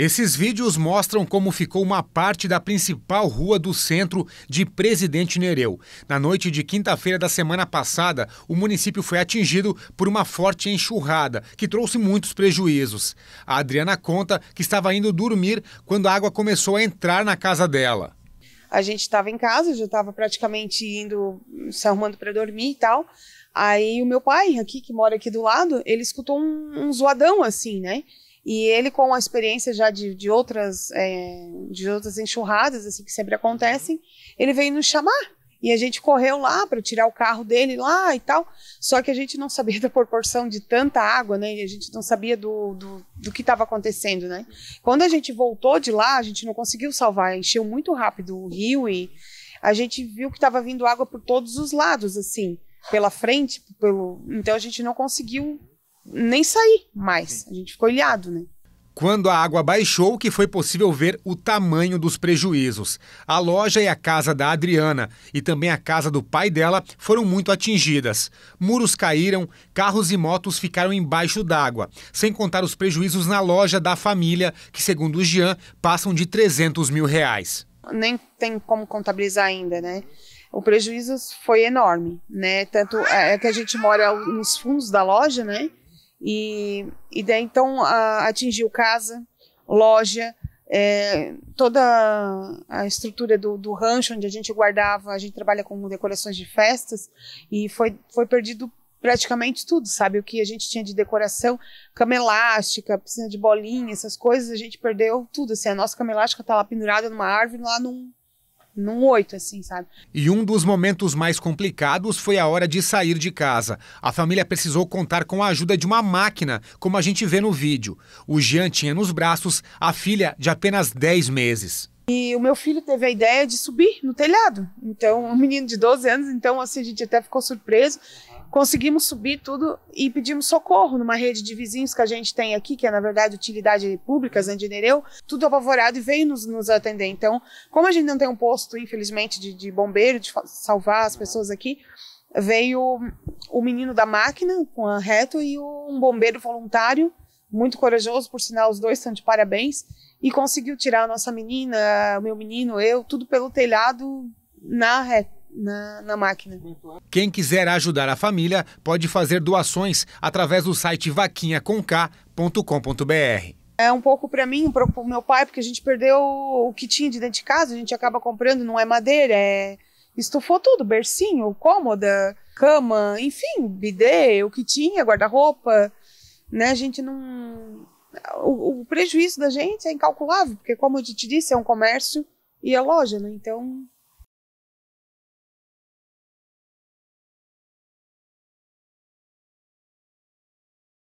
Esses vídeos mostram como ficou uma parte da principal rua do centro de Presidente Nereu. Na noite de quinta-feira da semana passada, o município foi atingido por uma forte enxurrada, que trouxe muitos prejuízos. A Adriana conta que estava indo dormir quando a água começou a entrar na casa dela. A gente estava em casa, já estava praticamente indo, se arrumando para dormir e tal. Aí o meu pai, aqui que mora aqui do lado, ele escutou um, um zoadão assim, né? E ele, com a experiência já de, de outras, é, de outras enxurradas, assim, que sempre acontecem, ele veio nos chamar. E a gente correu lá para tirar o carro dele lá e tal. Só que a gente não sabia da proporção de tanta água, né? E a gente não sabia do, do, do que estava acontecendo, né? Quando a gente voltou de lá, a gente não conseguiu salvar. Encheu muito rápido o rio e a gente viu que estava vindo água por todos os lados, assim, pela frente, pelo. Então a gente não conseguiu nem sair mais. A gente ficou ilhado, né? Quando a água baixou, que foi possível ver o tamanho dos prejuízos. A loja e a casa da Adriana e também a casa do pai dela foram muito atingidas. Muros caíram, carros e motos ficaram embaixo d'água, sem contar os prejuízos na loja da família, que segundo o Jean, passam de 300 mil reais. Nem tem como contabilizar ainda, né? O prejuízo foi enorme, né? Tanto é, é que a gente mora nos fundos da loja, né? E, e daí então a, atingiu casa, loja, é, toda a estrutura do, do, rancho onde a gente guardava, a gente trabalha com decorações de festas, e foi, foi perdido praticamente tudo, sabe? O que a gente tinha de decoração, cama elástica, piscina de bolinha, essas coisas, a gente perdeu tudo. Assim, a nossa cama elástica tá lá pendurada numa árvore, lá num, num oito, assim, sabe? E um dos momentos mais complicados foi a hora de sair de casa. A família precisou contar com a ajuda de uma máquina, como a gente vê no vídeo. O Jean tinha nos braços a filha de apenas 10 meses. E o meu filho teve a ideia de subir no telhado. Então, um menino de 12 anos, então assim a gente até ficou surpreso conseguimos subir tudo e pedimos socorro numa rede de vizinhos que a gente tem aqui, que é na verdade utilidade pública, Zandinereu, tudo apavorado e veio nos, nos atender. Então, como a gente não tem um posto, infelizmente, de, de bombeiro, de salvar as pessoas aqui, veio o menino da máquina com a reto e um bombeiro voluntário, muito corajoso, por sinal, os dois estão de parabéns, e conseguiu tirar a nossa menina, o meu menino, eu, tudo pelo telhado na reto na, na, máquina. Quem quiser ajudar a família pode fazer doações através do site vaquinhaconk.com.br. É um pouco para mim, para o meu pai, porque a gente perdeu o que tinha de dentro de casa, a gente acaba comprando, não é madeira, é estufou tudo, bercinho, cômoda, cama, enfim, bidê, o que tinha, guarda-roupa, né? A gente não o, o prejuízo da gente é incalculável, porque como eu te disse, é um comércio e é loja, né? Então,